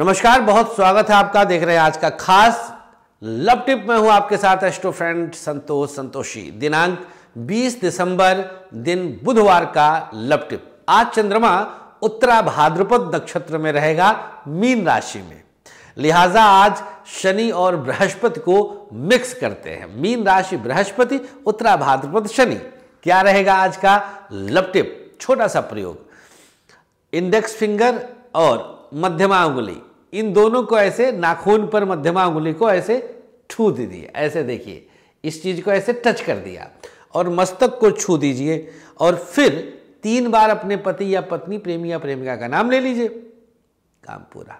नमस्कार बहुत स्वागत है आपका देख रहे हैं आज का खास लव टिप में हूं आपके साथ एस्ट्रो फ्रेंड संतोष संतोषी दिनांक 20 दिसंबर दिन बुधवार का लव टिप आज चंद्रमा उत्तरा भाद्रपद नक्षत्र में रहेगा मीन राशि में लिहाजा आज शनि और बृहस्पति को मिक्स करते हैं मीन राशि बृहस्पति उत्तरा भाद्रपद शनि क्या रहेगा आज का लव टिप छोटा सा प्रयोग इंडेक्स फिंगर और मध्यमा उंगली इन दोनों को ऐसे नाखून पर मध्यमा उंगली को ऐसे छू दे दिए ऐसे देखिए इस चीज़ को ऐसे टच कर दिया और मस्तक को छू दीजिए और फिर तीन बार अपने पति या पत्नी प्रेमी या प्रेमिका का नाम ले लीजिए काम पूरा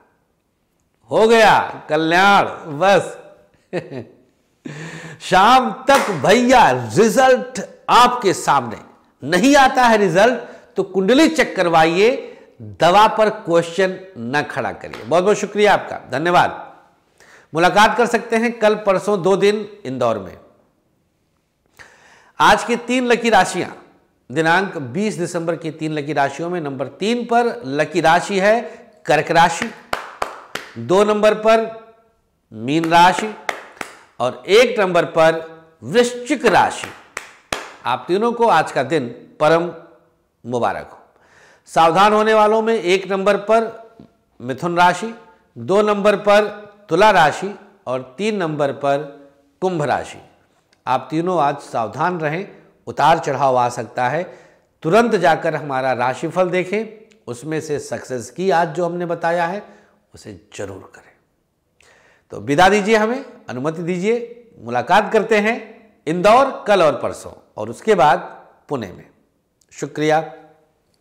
हो गया कल्याण बस शाम तक भैया रिजल्ट आपके सामने नहीं आता है रिजल्ट तो कुंडली चेक करवाइए दवा पर क्वेश्चन न खड़ा करिए बहुत बहुत शुक्रिया आपका धन्यवाद मुलाकात कर सकते हैं कल परसों दो दिन इंदौर में आज की तीन लकी राशियां दिनांक 20 दिसंबर की तीन लकी राशियों में नंबर तीन पर लकी राशि है कर्क राशि दो नंबर पर मीन राशि और एक नंबर पर वृश्चिक राशि आप तीनों को आज का दिन परम मुबारक हो सावधान होने वालों में एक नंबर पर मिथुन राशि दो नंबर पर तुला राशि और तीन नंबर पर कुंभ राशि आप तीनों आज सावधान रहें उतार चढ़ाव आ सकता है तुरंत जाकर हमारा राशिफल देखें उसमें से सक्सेस की आज जो हमने बताया है उसे जरूर करें तो विदा दीजिए हमें अनुमति दीजिए मुलाकात करते हैं इंदौर कल और परसों और उसके बाद पुणे में शुक्रिया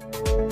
Thank you